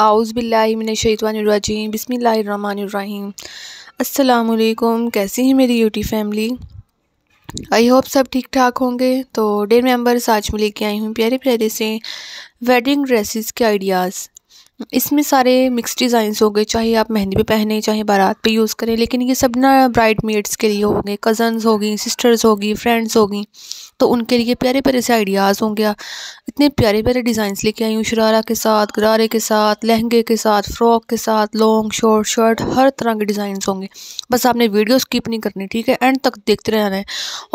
आउज़बिल्लिमिनशैतवानरजीम बिसमीम अल्लाम कैसी है मेरी यूटी फैमिली आई होप सब ठीक ठाक होंगे तो डेर मेम्बर्स आज मैं लेके आई हूँ प्यारे प्यारे से वेडिंग ड्रेसेस के आइडियाज़ इसमें सारे मिक्स डिज़ाइंस हो गए चाहे आप मेहंदी पे पहने चाहे बारात पे यूज़ करें लेकिन ये सब ना ब्राइड मेड्स के लिए होंगे कज़न्स होगी सिस्टर्स होगी फ्रेंड्स होगी तो उनके लिए प्यारे प्यारे से आइडियाज़ होंगे इतने प्यारे प्यारे डिज़ाइंस लेके आई हूँ शरारा के साथ गरारे के साथ लहंगे के साथ फ़्रॉक के साथ लॉन्ग शॉर्ट शर्ट हर तरह के डिज़ाइंस होंगे बस आपने वीडियो स्किप नहीं करनी ठीक है एंड तक देखते रहना है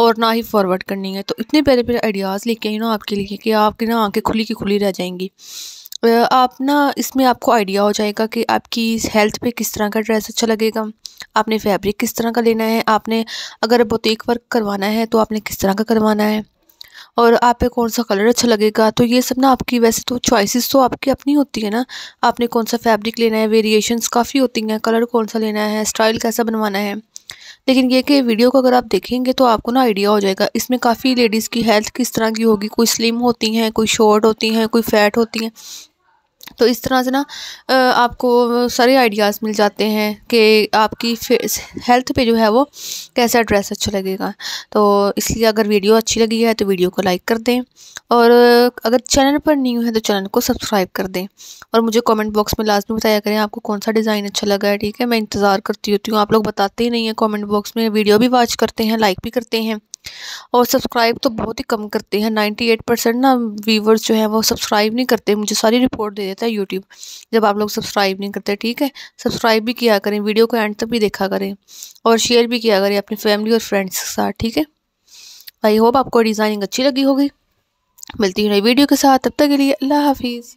और ना ही फॉरवर्ड करनी है तो इतने प्यारे प्यारे आइडियाज़ लेके आई ना आपके लिए कि आपकी ना आँखें खुली की खुली रह जाएंगी आप ना इसमें आपको आइडिया हो जाएगा कि आपकी हेल्थ पे किस तरह का ड्रेस अच्छा लगेगा आपने फैब्रिक किस तरह का लेना है आपने अगर बुटीक वर्क करवाना है तो आपने किस तरह का करवाना है और आप पे कौन सा कलर अच्छा लगेगा तो ये सब ना आपकी वैसे तो चॉइसेस तो आपकी अपनी होती है ना आपने कौन सा फैब्रिक लेना है वेरिएशंस काफ़ी होती हैं कलर कौन सा लेना है स्टाइल कैसा बनवाना है लेकिन ये कि वीडियो को अगर आप देखेंगे तो आपको ना आइडिया हो जाएगा इसमें काफ़ी लेडीज़ की हेल्थ किस तरह की होगी कोई स्लिम होती हैं कोई शॉर्ट होती हैं कोई फैट होती हैं तो इस तरह से ना आपको सारे आइडियाज़ मिल जाते हैं कि आपकी हेल्थ पे जो है वो कैसा ड्रेस अच्छा लगेगा तो इसलिए अगर वीडियो अच्छी लगी है तो वीडियो को लाइक कर दें और अगर चैनल पर न्यू है तो चैनल को सब्सक्राइब कर दें और मुझे कमेंट बॉक्स में लाजमी बताया करें आपको कौन सा डिज़ाइन अच्छा लगा है ठीक है मैं इंतज़ार करती होती हूँ आप लोग बताते ही नहीं हैं कमेंट बॉक्स में वीडियो भी वॉच करते हैं लाइक भी करते हैं और सब्सक्राइब तो बहुत ही कम करते हैं नाइन्टी एट परसेंट ना व्यूवर्स जो हैं वो सब्सक्राइब नहीं करते मुझे सारी रिपोर्ट दे देता है यूट्यूब जब आप लोग सब्सक्राइब नहीं करते ठीक है सब्सक्राइब भी किया करें वीडियो को एंड तक भी देखा करें और शेयर भी किया करें अपनी फैमिली और फ्रेंड्स के साथ ठीक है आई होप आपको डिज़ाइनिंग अच्छी लगी होगी मिलती हूँ नई वीडियो के साथ तब तक के लिए अल्लाह हाफिज़